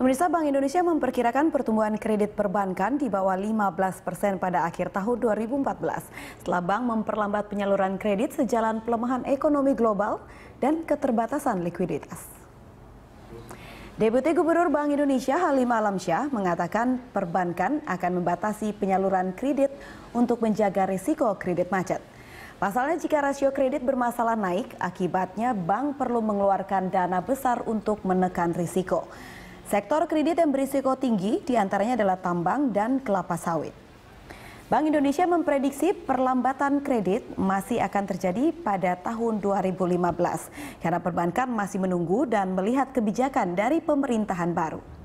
Pemirsa Bank Indonesia memperkirakan pertumbuhan kredit perbankan di bawah 15 persen pada akhir tahun 2014 setelah bank memperlambat penyaluran kredit sejalan pelemahan ekonomi global dan keterbatasan likuiditas. Deputi Gubernur Bank Indonesia Halim Alamsyah mengatakan perbankan akan membatasi penyaluran kredit untuk menjaga risiko kredit macet. Pasalnya jika rasio kredit bermasalah naik, akibatnya bank perlu mengeluarkan dana besar untuk menekan risiko. Sektor kredit yang berisiko tinggi diantaranya adalah tambang dan kelapa sawit. Bank Indonesia memprediksi perlambatan kredit masih akan terjadi pada tahun 2015 karena perbankan masih menunggu dan melihat kebijakan dari pemerintahan baru.